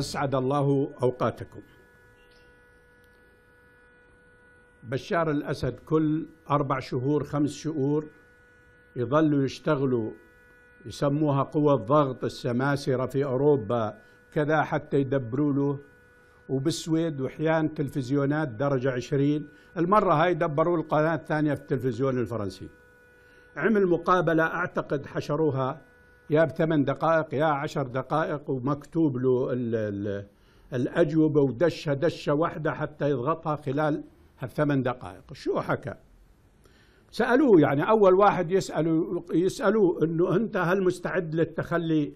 أسعد الله أوقاتكم بشار الأسد كل أربع شهور خمس شهور يظلوا يشتغلوا يسموها قوى الضغط السماسرة في أوروبا كذا حتى يدبروا له وبالسويد وحيان تلفزيونات درجة عشرين المرة هاي دبروا القناة الثانية في التلفزيون الفرنسي عمل مقابلة أعتقد حشروها يا بثمان دقائق يا عشر دقائق ومكتوب له الـ الـ الأجوبة ودشة دشة واحدة حتى يضغطها خلال هالثمان دقائق شو حكى سألوه يعني أول واحد يسألوا يسألوه أنه أنت هل مستعد للتخلي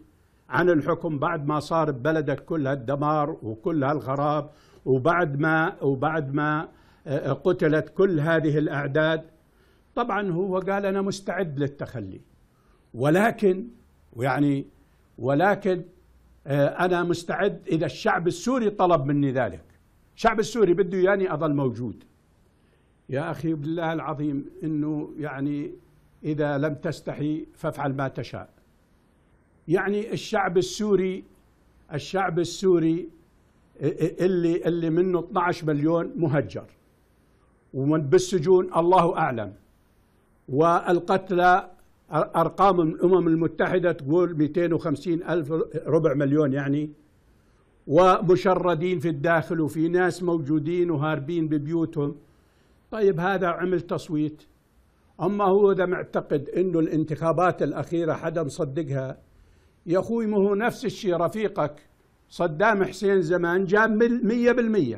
عن الحكم بعد ما صار ببلدك كل هالدمار وكل هالخراب وبعد ما وبعد ما آه، قتلت كل هذه الأعداد طبعا هو قال أنا مستعد للتخلي ولكن ويعني ولكن آه، أنا مستعد إذا الشعب السوري طلب مني ذلك الشعب السوري بده يعني أظل موجود يا أخي بالله العظيم أنه يعني إذا لم تستحي فافعل ما تشاء يعني الشعب السوري الشعب السوري آه، اللي اللي منه 12 مليون مهجر ومن بالسجون الله أعلم والقتلى أرقام الأمم المتحدة تقول 250 ألف ربع مليون يعني ومشردين في الداخل وفي ناس موجودين وهاربين ببيوتهم طيب هذا عمل تصويت أما هو اذا معتقد أنه الانتخابات الأخيرة حدا مصدقها يا أخوي ما هو نفس الشيء رفيقك صدام حسين زمان جاب 100%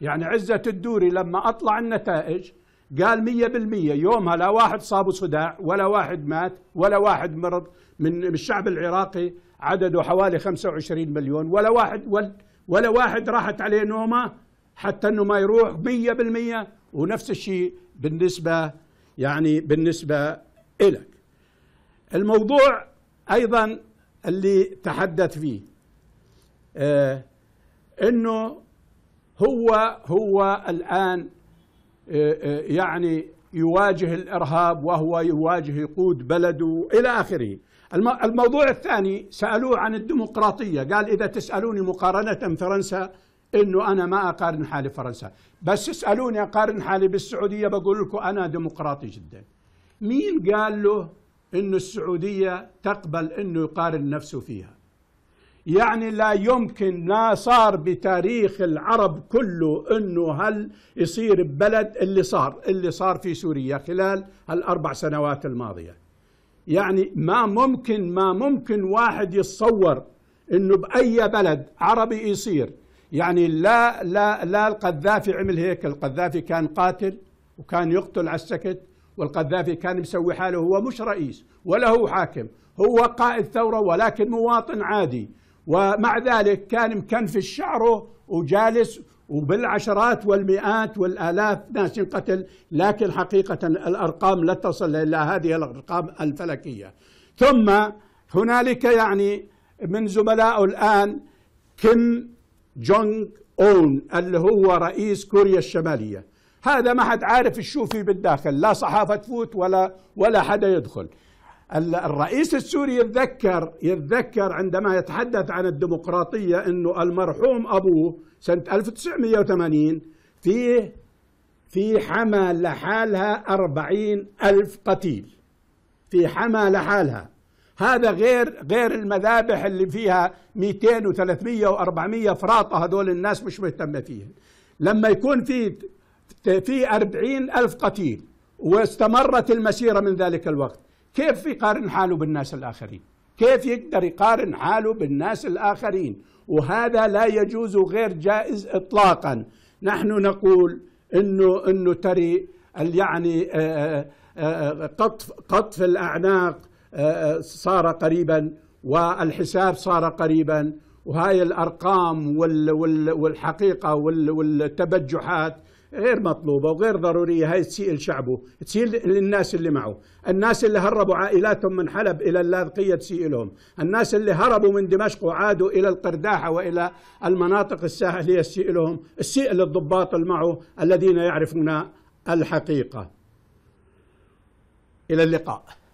يعني عزة الدوري لما أطلع النتائج قال مية بالمية يومها لا واحد صابه صداع ولا واحد مات ولا واحد مرض من الشعب العراقي عدده حوالي 25 مليون ولا واحد ولا واحد راحت عليه نومة حتى انه ما يروح مية بالمية ونفس الشيء بالنسبة يعني بالنسبة إلك الموضوع أيضا اللي تحدث فيه آه انه هو هو الان إيه، إيه، يعني يواجه الارهاب وهو يواجه يقود بلده الى اخره. الموضوع الثاني سالوه عن الديمقراطيه، قال اذا تسالوني مقارنه فرنسا انه انا ما اقارن حالي فرنسا، بس تسالوني اقارن حالي بالسعوديه بقول لكم انا ديمقراطي جدا. مين قال له انه السعوديه تقبل انه يقارن نفسه فيها؟ يعني لا يمكن لا صار بتاريخ العرب كله انه هل يصير ببلد اللي صار اللي صار في سوريا خلال الاربع سنوات الماضيه يعني ما ممكن ما ممكن واحد يتصور انه باي بلد عربي يصير يعني لا لا لا القذافي عمل هيك القذافي كان قاتل وكان يقتل على السكت والقذافي كان مسوي حاله هو مش رئيس ولا هو حاكم هو قائد ثورة ولكن مواطن عادي ومع ذلك كان مكنفش شعره وجالس وبالعشرات والمئات والآلاف ناس ينقتل لكن حقيقة الأرقام لا تصل إلى هذه الأرقام الفلكية ثم هنالك يعني من زملائه الآن كيم جونغ أون اللي هو رئيس كوريا الشمالية هذا ما حد عارف شو في بالداخل لا صحافة تفوت ولا ولا حدا يدخل الرئيس السوري يتذكر يتذكر عندما يتحدث عن الديمقراطية أنه المرحوم أبوه سنة 1980 فيه في حما لحالها أربعين ألف قتيل في حما لحالها هذا غير غير المذابح اللي فيها 200 و300 و400 فراطة هذول الناس مش مهتمة فيهم لما يكون في في 40 ألف قتيل واستمرت المسيرة من ذلك الوقت كيف يقارن حاله بالناس الآخرين كيف يقدر يقارن حاله بالناس الآخرين وهذا لا يجوز غير جائز إطلاقا نحن نقول أنه, إنه تري يعني آه، آه، آه، قطف, قطف الأعناق صار قريبا والحساب صار قريبا وهاي الأرقام والحقيقة والتبجحات غير مطلوبة وغير ضرورية هاي تسيء لشعبه تسيء للناس اللي معه الناس اللي هربوا عائلاتهم من حلب إلى اللاذقية تسيء لهم الناس اللي هربوا من دمشق وعادوا إلى القرداحة وإلى المناطق الساحلية تسيء لهم تسيء للضباط اللي معه الذين يعرفون الحقيقة إلى اللقاء